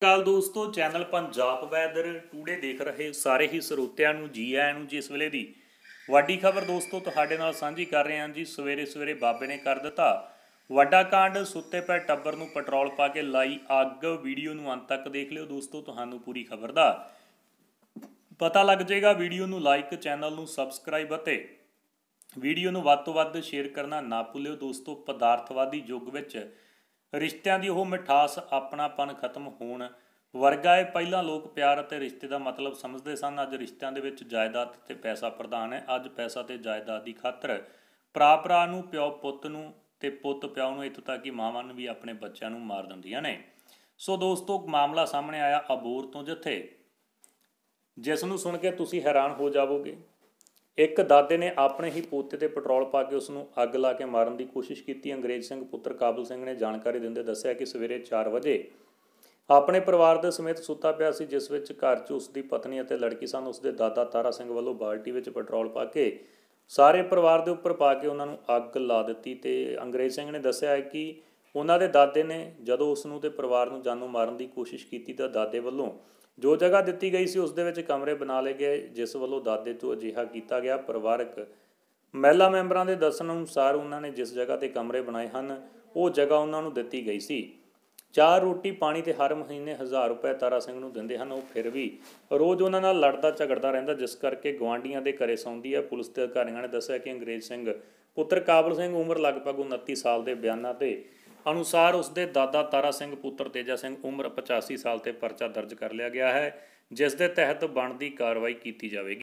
ਕਾਲ ਦੋਸਤੋ channel Punjab weather today ਦੇਖ ਰਹੇ ਸਾਰੇ ਹੀ ਸਰੋਤਿਆਂ ਨੂੰ ਜੀ ਆਇਆਂ ਨੂੰ ਜਿਸ ਵੇਲੇ ਦੀ ਵੱਡੀ ਖਬਰ ਦੋਸਤੋ ਤੁਹਾਡੇ ਨਾਲ ਸਾਂਝੀ ਕਰ ਰਹੇ ਹਾਂ ਜੀ ਸਵੇਰੇ ਸਵੇਰੇ ਬਾਬੇ ਨੇ ਕਰ ਦਿੱਤਾ ਵੱਡਾ ਕਾਂਡ ਸੁੱਤੇ ਪੈ ਟੱਬਰ ਨੂੰ ਪੈਟਰੋਲ ਪਾ ਕੇ ਲਾਈ ਅੱਗ ਵੀਡੀਓ ਨੂੰ ਅੰਤ ਤੱਕ ਦੇਖ ਲਿਓ ਦੋਸਤੋ ਤੁਹਾਨੂੰ ਪੂਰੀ ਖਬਰ ਦਾ ਪਤਾ ਲੱਗ ਜਾਏਗਾ ਵੀਡੀਓ ਨੂੰ ਲਾਈਕ ਚੈਨਲ ਨੂੰ ਸਬਸਕ੍ਰਾਈਬ ਅਤੇ ਵੀਡੀਓ ਨੂੰ ਵੱਧ ਤੋਂ ਵੱਧ ਸ਼ੇਅਰ ਕਰਨਾ ਨਾ ਭੁੱਲਿਓ ਦੋਸਤੋ ਪਦਾਰਥਵਾਦੀ ਯੁੱਗ ਵਿੱਚ ਰਿਸ਼ਤਿਆਂ ਦੀ ਉਹ ਮਿਠਾਸ ਆਪਣਾਪਨ ਖਤਮ ਹੋਣ ਵਰਗਾ ਇਹ ਪਹਿਲਾਂ ਲੋਕ ਪਿਆਰ ਅਤੇ ਰਿਸ਼ਤੇ ਦਾ ਮਤਲਬ ਸਮਝਦੇ ਸਨ ਅੱਜ ਰਿਸ਼ਤਿਆਂ ਦੇ ਵਿੱਚ ਜਾਇਦਾਦ ਤੇ ਪੈਸਾ ਪ੍ਰਧਾਨ ਹੈ ਅੱਜ ਪੈਸਾ ਤੇ ਜਾਇਦਾਦ ਦੀ ਖਾਤਰ ਪਰਾਪਰਾ ਨੂੰ ਪਿਓ ਪੁੱਤ ਨੂੰ ਤੇ ਪੁੱਤ ਪਿਓ ਨੂੰ ਇਤੋਂ ਤੱਕ ਕਿ ਮਾਵਾਂ ਨੂੰ ਵੀ ਆਪਣੇ ਬੱਚਿਆਂ ਨੂੰ ਮਾਰ ਦਿੰਦੀਆਂ ਨੇ ਸੋ ਦੋਸਤੋ ਮਾਮਲਾ ਸਾਹਮਣੇ ਆਇਆ ਅਬੂਰ ਤੋਂ ਜਿੱਥੇ ਜਿਸ ਨੂੰ ਸੁਣ ਕੇ ਤੁਸੀਂ ਹੈਰਾਨ ਹੋ ਜਾਵੋਗੇ ਇੱਕ ਦਾਦੇ ਨੇ ਆਪਣੇ ਹੀ ਪੋਤੇ ਤੇ ਪੈਟਰੋਲ ਪਾ ਕੇ ਉਸ ਨੂੰ ਅੱਗ ਲਾ ਕੇ ਮਾਰਨ ਦੀ ਕੋਸ਼ਿਸ਼ ਕੀਤੀ ਅੰਗਰੇਜ਼ ਸਿੰਘ ਪੁੱਤਰ ਕਾਬਲ ਸਿੰਘ ਨੇ ਜਾਣਕਾਰੀ ਦਿੰਦੇ ਦੱਸਿਆ ਕਿ ਸਵੇਰੇ 4 ਵਜੇ ਆਪਣੇ ਪਰਿਵਾਰ ਦੇ ਸਮੇਤ ਸੁੱਤਾ ਪਿਆ ਸੀ ਜਿਸ ਵਿੱਚ ਘਰ 'ਚ ਉਸ ਦੀ ਪਤਨੀ ਅਤੇ ਲੜਕੀ ਸਨ ਉਸ ਦੇ ਦਾਦਾ ਤਾਰਾ ਸਿੰਘ ਵੱਲੋਂ ਬਾਲਟੀ ਵਿੱਚ ਪੈਟਰੋਲ ਪਾ ਕੇ ਸਾਰੇ ਪਰਿਵਾਰ ਦੇ ਉੱਪਰ ਪਾ ਕੇ ਉਹਨਾਂ ਨੂੰ ਅੱਗ ਲਾ ਦਿੱਤੀ ਤੇ ਅੰਗਰੇਜ਼ ਸਿੰਘ ਨੇ ਦੱਸਿਆ ਕਿ ਉਹਨਾਂ ਦੇ ਦਾਦੇ ਨੇ ਜਦੋਂ ਉਸ ਨੂੰ ਤੇ ਪਰਿਵਾਰ ਨੂੰ ਜਾਨੋਂ ਮਾਰਨ ਦੀ ਕੋਸ਼ਿਸ਼ ਕੀਤੀ ਤਾਂ ਦਾਦੇ ਵੱਲੋਂ ਜੋ ਜਗ੍ਹਾ ਦਿੱਤੀ ਗਈ ਸੀ ਉਸ ਦੇ ਵਿੱਚ ਕਮਰੇ ਬਣਾ ਲਏ ਗਏ ਜਿਸ ਵੱਲੋਂ ਦਾਦੇ ਤੋਂ ਅਜਿਹਾ ਕੀਤਾ ਗਿਆ ਪਰਿਵਾਰਕ ਮਹਿਲਾ ਮੈਂਬਰਾਂ ਦੇ ਦੱਸਣ ਅਨੁਸਾਰ ਉਹਨਾਂ ਨੇ ਜਿਸ ਜਗ੍ਹਾ ਤੇ ਕਮਰੇ ਬਣਾਏ ਹਨ ਉਹ ਜਗ੍ਹਾ ਉਹਨਾਂ ਨੂੰ ਦਿੱਤੀ ਗਈ ਸੀ ਚਾਰ ਰੋਟੀ ਪਾਣੀ ਤੇ ਹਰ ਮਹੀਨੇ 1000 ਰੁਪਏ ਤਾਰਾ ਸਿੰਘ ਨੂੰ ਦਿੰਦੇ ਹਨ ਉਹ ਫਿਰ ਵੀ ਰੋਜ਼ ਉਹਨਾਂ ਨਾਲ ਲੜਦਾ ਝਗੜਦਾ ਰਹਿੰਦਾ ਜਿਸ ਕਰਕੇ ਗਵਾਂਡੀਆਂ ਦੇ ਘਰੇ ਸੌਂਦੀ ਹੈ ਪੁਲਿਸ ਦੇ ਅਧਿਕਾਰੀਆਂ ਨੇ ਦੱਸਿਆ ਕਿ ਅੰਗਰੇਜ਼ ਸਿੰਘ ਪੁੱਤਰ ਕਾਬਲ ਸਿੰਘ ਉਮਰ ਲਗਭਗ 29 ਸਾਲ ਦੇ ਬਿਆਨਾਂ ਤੇ ਅਨੁਸਾਰ ਉਸ ਦੇ ਦਾਦਾ ਤਾਰਾ ਸਿੰਘ ਪੁੱਤਰ ਤੇਜਾ ਸਿੰਘ ਉਮਰ 85 ਸਾਲ ਤੇ ਪਰਚਾ ਦਰਜ ਕਰ ਲਿਆ ਗਿਆ ਹੈ ਜਿਸ ਦੇ ਤਹਿਤ ਬਣਦੀ ਕਾਰਵਾਈ ਕੀਤੀ ਜਾਵੇਗੀ